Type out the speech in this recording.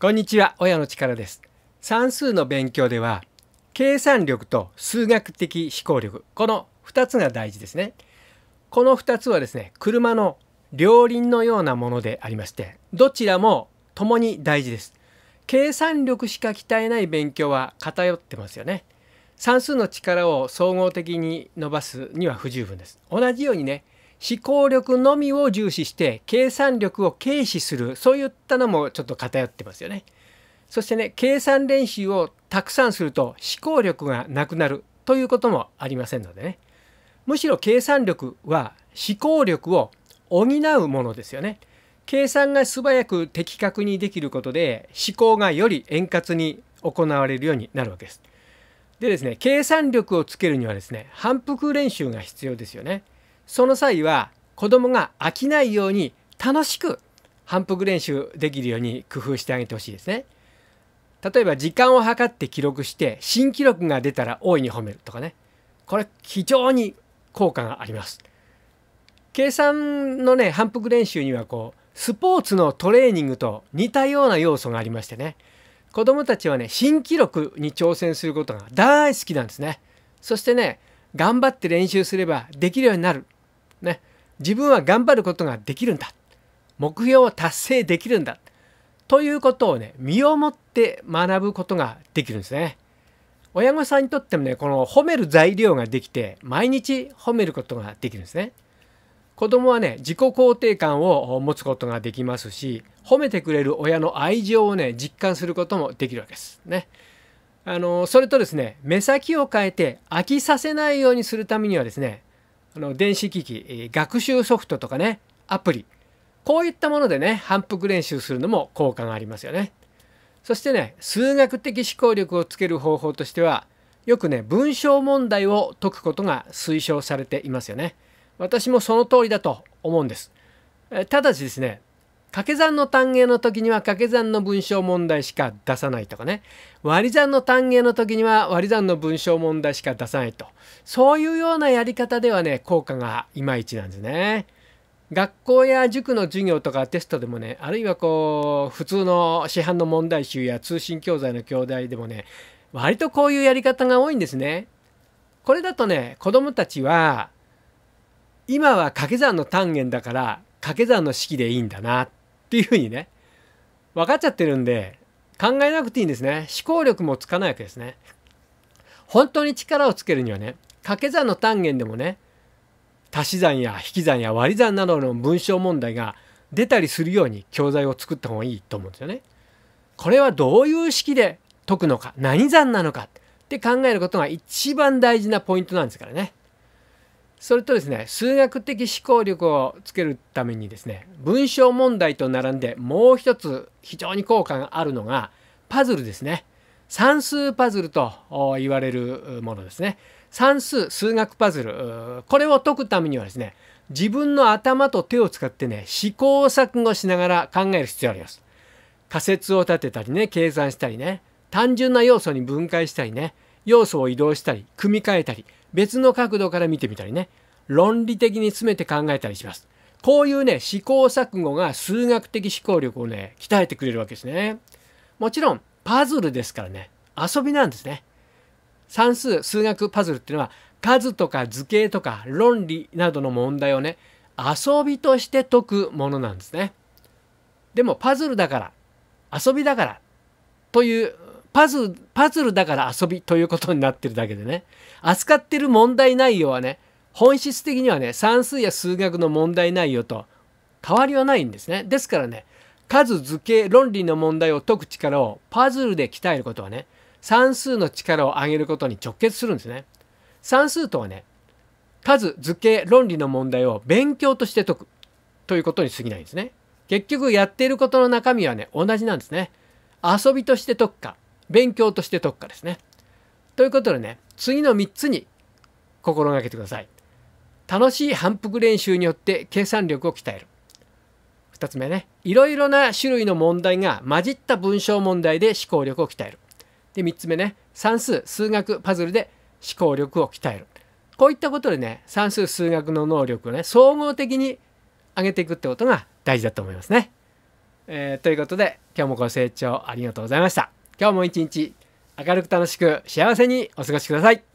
こんにちは親の力です算数の勉強では計算力と数学的思考力この2つが大事ですねこの2つはですね車の両輪のようなものでありましてどちらも共に大事です計算力しか鍛えない勉強は偏ってますよね算数の力を総合的に伸ばすには不十分です同じようにね思考力のみを重視して計算力を軽視するそういったのもちょっと偏ってますよね。そしてね計算練習をたくさんすると思考力がなくなるということもありませんのでねむしろ計算力は思考力を補うものですよね。計算が素早く的確にできることで思考がより円滑に行われるようになるわけです。でですね計算力をつけるにはですね反復練習が必要ですよね。その際は子供が飽きないように楽しく反復練習できるように工夫してあげてほしいですね。例えば時間を測って記録して新記録が出たら大いに褒めるとかね。これ非常に効果があります。計算のね反復練習にはこうスポーツのトレーニングと似たような要素がありましてね子どもたちはね新記録に挑戦することが大好きなんですね。そしてね頑張って練習すればできるようになるね、自分は頑張ることができるんだ目標を達成できるんだということをね身をもって学ぶことができるんですね。親御さんにとってもねこの褒める材料ができて毎日褒めることができるんですね。子供はね自己肯定感を持つことができますし褒めてくれる親の愛情をね実感することもできるわけです。ね。あのそれとですね目先を変えて飽きさせないようにするためにはですねあの電子機器学習ソフトとかねアプリこういったものでね反復練習するのも効果がありますよね。そしてね数学的思考力をつける方法としてはよくね文章問題を解くことが推奨されていますよね。私もその通りだと思うんです。ただしですね掛け算の単元の時には掛け算の文章問題しか出さないとかね割り算の単元の時には割り算の文章問題しか出さないとそういうようなやり方ではね効果がいまいちなんですね。学校や塾の授業とかテストでもねあるいはこう普通の市販の問題集や通信教材の教材でもね割とこういうやり方が多いんですね。これだとね子どもたちは今は掛け算の単元だから掛け算の式でいいんだなっていうふうにね分かっちゃってるんで考えなくていいんですね思考力もつかないわけですね本当に力をつけるにはね掛け算の単元でもね足し算や引き算や割り算などの文章問題が出たりするように教材を作った方がいいと思うんですよね。これはどういう式で解くのか何算なのかって考えることが一番大事なポイントなんですからね。それとですね数学的思考力をつけるためにですね文章問題と並んでもう一つ非常に効果があるのがパズルですね算数パズルと言われるものですね算数数学パズルこれを解くためにはですね自分の頭と手を使ってね試行錯誤しながら考える必要があります仮説を立てたりね計算したりね単純な要素に分解したりね要素を移動したり組み替えたり別の角度から見てみたりね、論理的に詰めて考えたりします。こういうね、試行錯誤が数学的思考力をね、鍛えてくれるわけですね。もちろん、パズルですからね、遊びなんですね。算数、数学パズルっていうのは、数とか図形とか論理などの問題をね、遊びとして解くものなんですね。でも、パズルだから、遊びだから、というパズパズルだから遊びということになってるだけでね扱ってる問題内容はね本質的にはね算数や数学の問題内容と変わりはないんですねですからね数図形論理の問題を解く力をパズルで鍛えることはね算数の力を上げることに直結するんですね算数とはね数図形論理の問題を勉強として解くということに過ぎないんですね結局やっていることの中身はね同じなんですね遊びとして解くか勉強として特化ですね。ということでね、次の3つに心がけてください。楽しい反復練習によって計算力を鍛える。2つ目ね、いろいろな種類の問題が混じった文章問題で思考力を鍛える。で、3つ目ね、算数、数学、パズルで思考力を鍛える。こういったことでね、算数、数学の能力をね、総合的に上げていくってことが大事だと思いますね。えー、ということで、今日もご清聴ありがとうございました。今日も一日明るく楽しく幸せにお過ごしください。